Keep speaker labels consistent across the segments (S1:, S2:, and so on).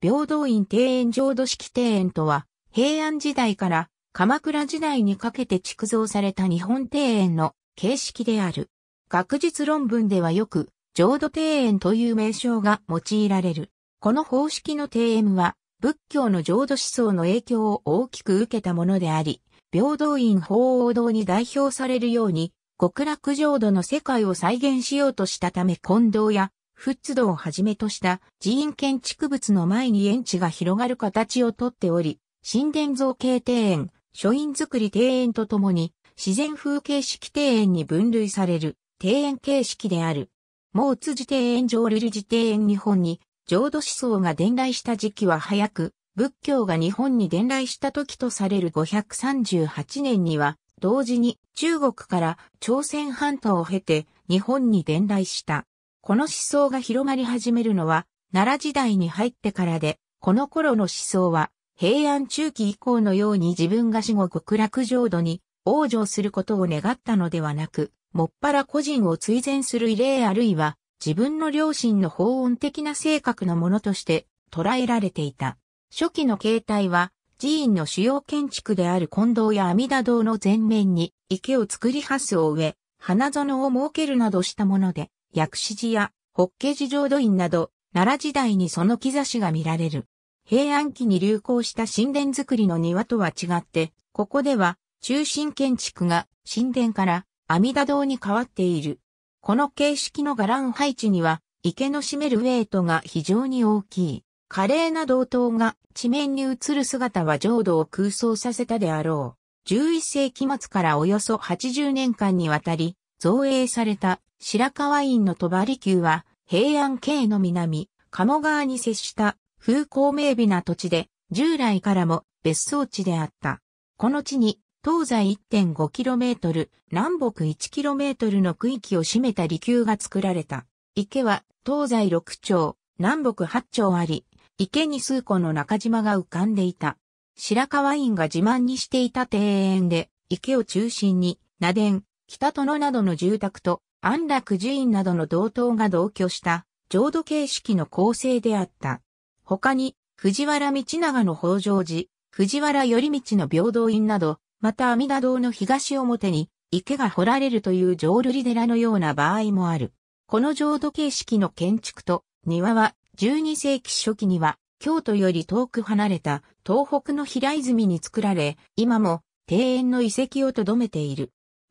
S1: 平等院庭園浄土式庭園とは、平安時代から鎌倉時代にかけて築造された日本庭園の形式である。学術論文ではよく、浄土庭園という名称が用いられる。この方式の庭園は、仏教の浄土思想の影響を大きく受けたものであり、平等院法王堂に代表されるように、極楽浄土の世界を再現しようとしたため近藤やフッツドをはじめとした寺院建築物の前に園地が広がる形をとっており、神殿造形庭園、書院造り庭園とともに自然風景式庭園に分類される庭園形式である。モうツじ庭園上ルル寺庭園日本に浄土思想が伝来した時期は早く、仏教が日本に伝来した時とされる538年には、同時に中国から朝鮮半島を経て日本に伝来した。この思想が広がり始めるのは、奈良時代に入ってからで、この頃の思想は、平安中期以降のように自分が死後極楽浄土に往生することを願ったのではなく、もっぱら個人を追善する異例あるいは、自分の良心の法音的な性格のものとして捉えられていた。初期の形態は、寺院の主要建築である近藤や阿弥陀堂の前面に池を作りハすを植え、花園を設けるなどしたもので、薬師寺や法華寺浄土院など、奈良時代にその兆しが見られる。平安期に流行した神殿造りの庭とは違って、ここでは中心建築が神殿から阿弥陀堂に変わっている。この形式の伽藍配置には、池の占めるウェイトが非常に大きい。華麗な道東が地面に映る姿は浄土を空想させたであろう。11世紀末からおよそ80年間にわたり、造営された白河院の戸張宮は、平安京の南、鴨川に接した風光明媚な土地で、従来からも別荘地であった。この地に、東西 1.5km、南北 1km の区域を占めた離宮が作られた。池は、東西6丁、南北8丁あり、池に数個の中島が浮かんでいた。白河院が自慢にしていた庭園で、池を中心に、名殿、北殿などの住宅と、安楽寺院などの同等が同居した浄土形式の構成であった。他に、藤原道長の北条寺、藤原頼道の平等院など、また阿弥陀堂の東表に池が掘られるという浄瑠璃寺のような場合もある。この浄土形式の建築と庭は12世紀初期には京都より遠く離れた東北の平泉に作られ、今も庭園の遺跡を留めている。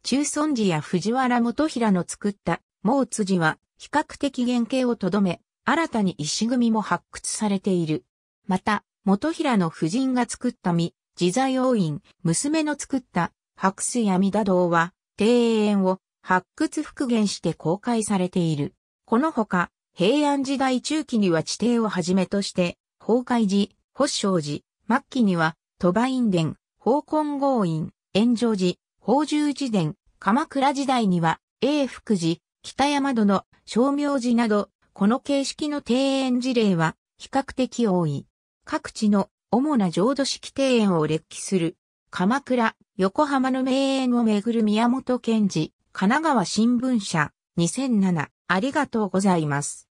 S1: 中尊寺や藤原元平の作った毛辻は比較的原型をとどめ、新たに石組みも発掘されている。また、元平の夫人が作った身、自在王院、娘の作った白水や弥陀堂は、庭園を発掘復元して公開されている。このほか、平安時代中期には地底をはじめとして、崩壊寺、保証寺、末期には、鳥羽院殿、宝根郷院、炎上寺、宝十寺殿、鎌倉時代には、永福寺、北山殿、正明寺など、この形式の庭園事例は比較的多い。各地の主な浄土式庭園を列記する。鎌倉、横浜の名園をめぐる宮本賢治、神奈川新聞社、2007。ありがとうございます。